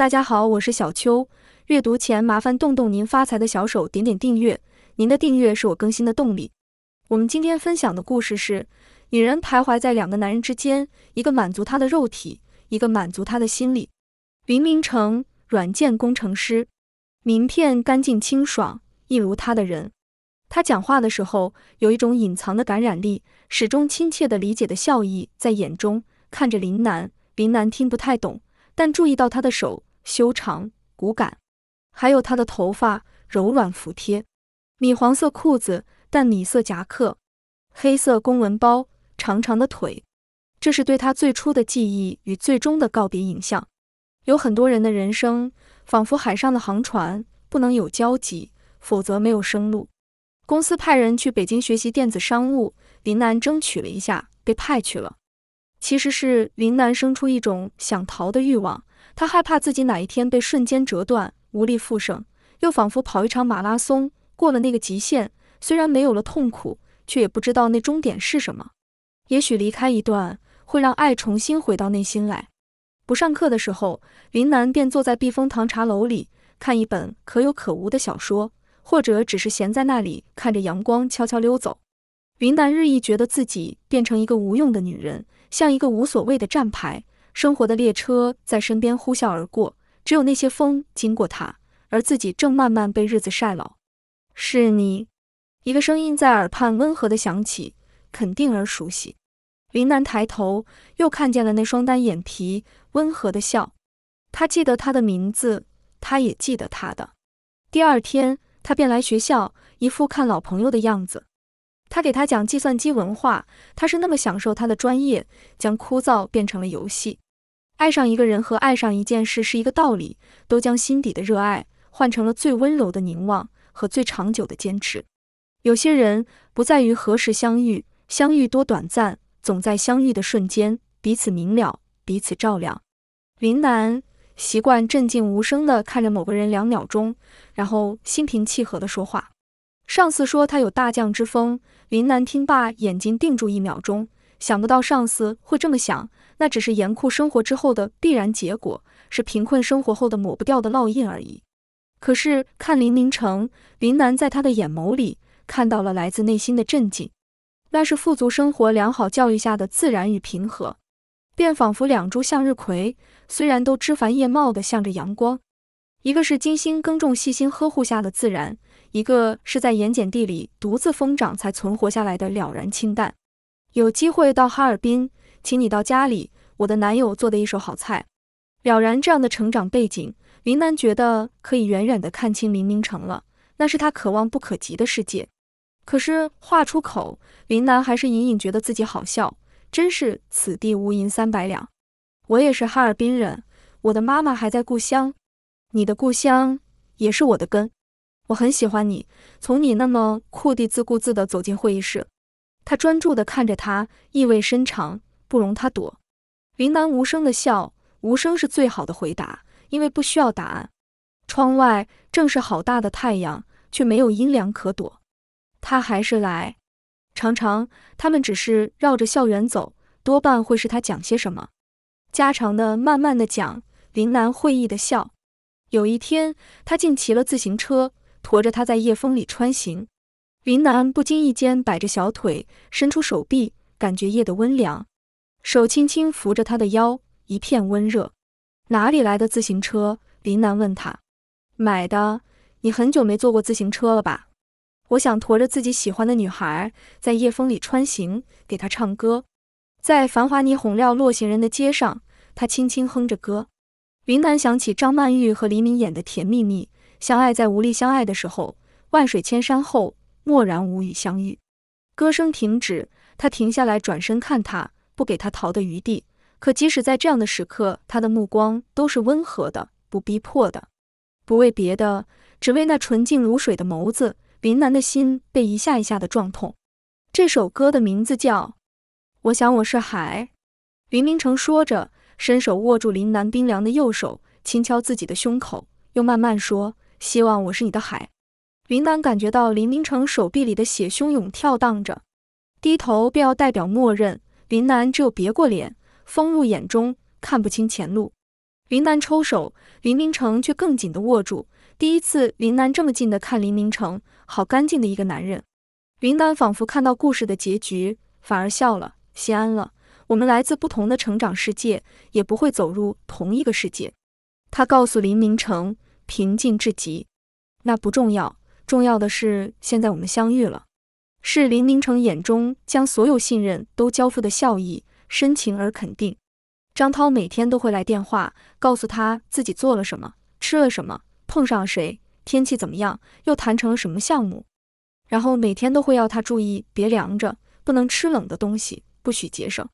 大家好，我是小秋。阅读前麻烦动动您发财的小手，点点订阅。您的订阅是我更新的动力。我们今天分享的故事是：女人徘徊在两个男人之间，一个满足她的肉体，一个满足她的心理。林明成，软件工程师，名片干净清爽，一如他的人。他讲话的时候有一种隐藏的感染力，始终亲切的理解的笑意在眼中。看着林楠，林楠听不太懂，但注意到他的手。修长、骨感，还有她的头发柔软服帖，米黄色裤子、淡米色夹克、黑色公文包，长长的腿。这是对她最初的记忆与最终的告别影像。有很多人的人生仿佛海上的航船，不能有交集，否则没有生路。公司派人去北京学习电子商务，林楠争取了一下，被派去了。其实是林楠生出一种想逃的欲望。他害怕自己哪一天被瞬间折断，无力复生；又仿佛跑一场马拉松，过了那个极限，虽然没有了痛苦，却也不知道那终点是什么。也许离开一段，会让爱重新回到内心来。不上课的时候，林南便坐在避风塘茶楼里，看一本可有可无的小说，或者只是闲在那里，看着阳光悄悄溜走。云南日益觉得自己变成一个无用的女人，像一个无所谓的站牌。生活的列车在身边呼啸而过，只有那些风经过他，而自己正慢慢被日子晒老。是你，一个声音在耳畔温和的响起，肯定而熟悉。林楠抬头，又看见了那双单眼皮，温和的笑。他记得他的名字，他也记得他的。第二天，他便来学校，一副看老朋友的样子。他给他讲计算机文化，他是那么享受他的专业，将枯燥变成了游戏。爱上一个人和爱上一件事是一个道理，都将心底的热爱换成了最温柔的凝望和最长久的坚持。有些人不在于何时相遇，相遇多短暂，总在相遇的瞬间彼此明了，彼此照亮。林南习惯镇静无声的看着某个人两秒钟，然后心平气和的说话。上司说他有大将之风。林南听罢，眼睛定住一秒钟，想不到上司会这么想，那只是严酷生活之后的必然结果，是贫困生活后的抹不掉的烙印而已。可是看林明成，林南在他的眼眸里看到了来自内心的镇静，那是富足生活、良好教育下的自然与平和，便仿佛两株向日葵，虽然都枝繁叶茂的向着阳光。一个是精心耕种、细心呵护下的自然，一个是在盐碱地里独自疯长才存活下来的了然清淡。有机会到哈尔滨，请你到家里，我的男友做的一手好菜。了然这样的成长背景，林楠觉得可以远远的看清林明城了，那是他可望不可及的世界。可是话出口，林楠还是隐隐觉得自己好笑，真是此地无银三百两。我也是哈尔滨人，我的妈妈还在故乡。你的故乡也是我的根，我很喜欢你。从你那么酷地自顾自地走进会议室，他专注地看着他，意味深长，不容他躲。林楠无声的笑，无声是最好的回答，因为不需要答案。窗外正是好大的太阳，却没有阴凉可躲。他还是来。常常他们只是绕着校园走，多半会是他讲些什么，家常的、慢慢的讲。林楠会意的笑。有一天，他竟骑了自行车，驮着她在夜风里穿行。林南不经意间摆着小腿，伸出手臂，感觉夜的温凉，手轻轻扶着他的腰，一片温热。哪里来的自行车？林南问他。买的。你很久没坐过自行车了吧？我想驮着自己喜欢的女孩，在夜风里穿行，给她唱歌。在繁华霓虹料落行人的街上，他轻轻哼着歌。林南想起张曼玉和黎明演的《甜蜜蜜》，相爱在无力相爱的时候，万水千山后，蓦然无语相遇。歌声停止，他停下来，转身看他，不给他逃的余地。可即使在这样的时刻，他的目光都是温和的，不逼迫的，不为别的，只为那纯净如水的眸子。林南的心被一下一下的撞痛。这首歌的名字叫《我想我是海》。云明成说着。伸手握住林南冰凉的右手，轻敲自己的胸口，又慢慢说：“希望我是你的海。”林南感觉到林明成手臂里的血汹涌跳荡着，低头便要代表默认，林南只有别过脸，风入眼中，看不清前路。林南抽手，林明成却更紧地握住。第一次林南这么近的看林明成，好干净的一个男人。林南仿佛看到故事的结局，反而笑了，心安了。我们来自不同的成长世界，也不会走入同一个世界。他告诉林明成，平静至极。那不重要，重要的是现在我们相遇了。是林明成眼中将所有信任都交付的笑意，深情而肯定。张涛每天都会来电话，告诉他自己做了什么，吃了什么，碰上谁，天气怎么样，又谈成了什么项目。然后每天都会要他注意别凉着，不能吃冷的东西，不许节省。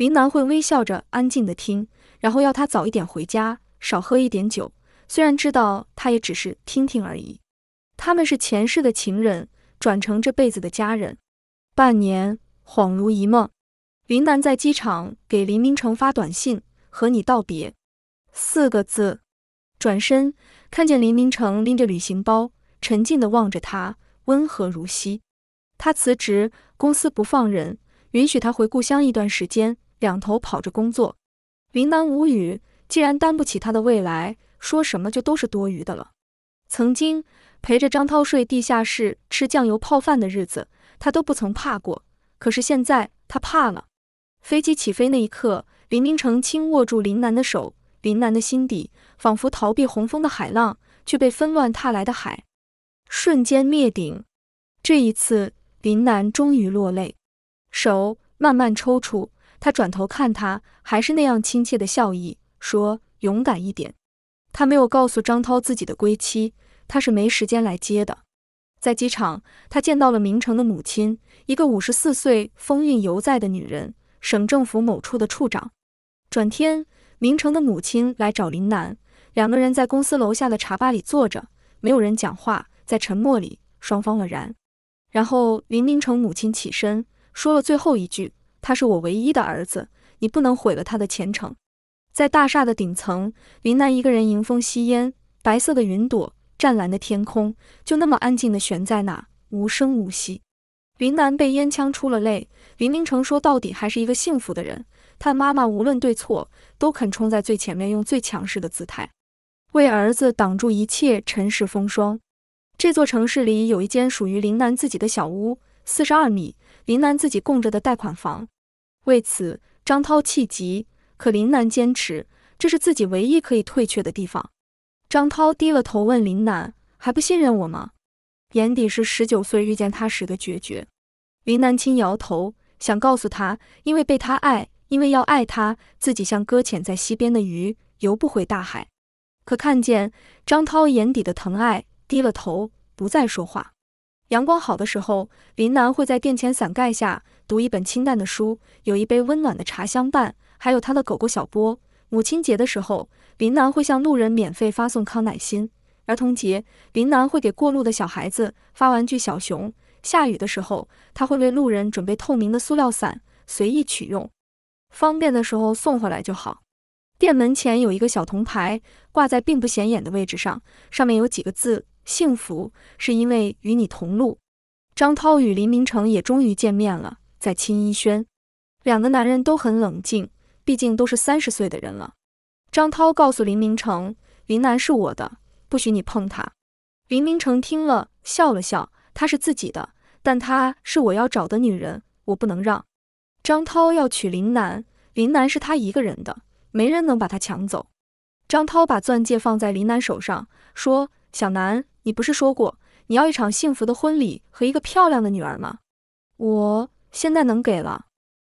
林南会微笑着，安静地听，然后要他早一点回家，少喝一点酒。虽然知道他也只是听听而已，他们是前世的情人，转成这辈子的家人。半年恍如一梦。林南在机场给林明成发短信：“和你道别。”四个字。转身看见林明成拎着旅行包，沉静地望着他，温和如昔。他辞职，公司不放人，允许他回故乡一段时间。两头跑着工作，林南无语。既然担不起他的未来，说什么就都是多余的了。曾经陪着张涛睡地下室、吃酱油泡饭的日子，他都不曾怕过。可是现在，他怕了。飞机起飞那一刻，林明成轻握住林楠的手，林楠的心底仿佛逃避洪峰的海浪，却被纷乱踏来的海瞬间灭顶。这一次，林楠终于落泪，手慢慢抽出。他转头看他，还是那样亲切的笑意，说：“勇敢一点。”他没有告诉张涛自己的归期，他是没时间来接的。在机场，他见到了明成的母亲，一个五十四岁风韵犹在的女人，省政府某处的处长。转天，明成的母亲来找林楠，两个人在公司楼下的茶吧里坐着，没有人讲话，在沉默里，双方了然。然后，林明成母亲起身，说了最后一句。他是我唯一的儿子，你不能毁了他的前程。在大厦的顶层，林南一个人迎风吸烟，白色的云朵，湛蓝的天空，就那么安静的悬在那，无声无息。林南被烟呛出了泪。林明成说，到底还是一个幸福的人，他的妈妈无论对错，都肯冲在最前面，用最强势的姿态，为儿子挡住一切尘世风霜。这座城市里有一间属于林南自己的小屋，四十二米。林楠自己供着的贷款房，为此张涛气急，可林楠坚持这是自己唯一可以退却的地方。张涛低了头问林楠：“还不信任我吗？”眼底是十九岁遇见他时的决绝。林南轻摇头，想告诉他，因为被他爱，因为要爱他，自己像搁浅在溪边的鱼，游不回大海。可看见张涛眼底的疼爱，低了头，不再说话。阳光好的时候，林楠会在殿前伞盖下读一本清淡的书，有一杯温暖的茶相伴，还有他的狗狗小波。母亲节的时候，林楠会向路人免费发送康乃馨；儿童节，林楠会给过路的小孩子发玩具小熊。下雨的时候，他会为路人准备透明的塑料伞，随意取用，方便的时候送回来就好。店门前有一个小铜牌，挂在并不显眼的位置上，上面有几个字。幸福是因为与你同路。张涛与林明成也终于见面了，在青衣轩，两个男人都很冷静，毕竟都是三十岁的人了。张涛告诉林明成：“林南是我的，不许你碰她。”林明成听了笑了笑：“她是自己的，但她是我要找的女人，我不能让。”张涛要娶林楠，林楠是他一个人的，没人能把她抢走。张涛把钻戒放在林楠手上，说。小南，你不是说过你要一场幸福的婚礼和一个漂亮的女儿吗？我现在能给了。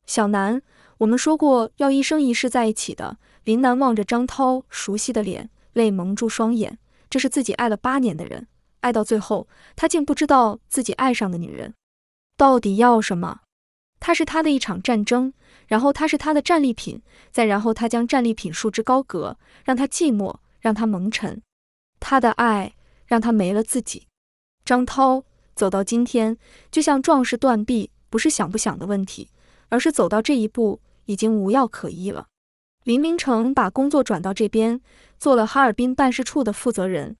小南，我们说过要一生一世在一起的。林南望着张涛熟悉的脸，泪蒙住双眼。这是自己爱了八年的人，爱到最后，他竟不知道自己爱上的女人到底要什么。他是他的一场战争，然后他是他的战利品，再然后他将战利品束之高阁，让他寂寞，让他蒙尘。他的爱让他没了自己。张涛走到今天，就像壮士断臂，不是想不想的问题，而是走到这一步已经无药可医了。林明成把工作转到这边，做了哈尔滨办事处的负责人。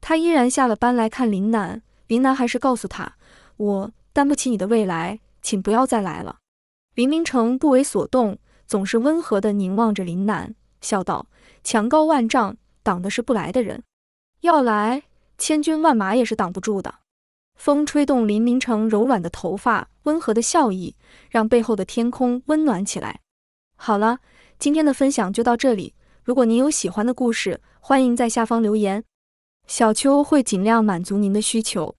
他依然下了班来看林楠，林楠还是告诉他：“我担不起你的未来，请不要再来了。”林明成不为所动，总是温和地凝望着林楠，笑道：“墙高万丈，挡的是不来的人。”要来，千军万马也是挡不住的。风吹动林明成柔软的头发，温和的笑意让背后的天空温暖起来。好了，今天的分享就到这里。如果您有喜欢的故事，欢迎在下方留言，小秋会尽量满足您的需求。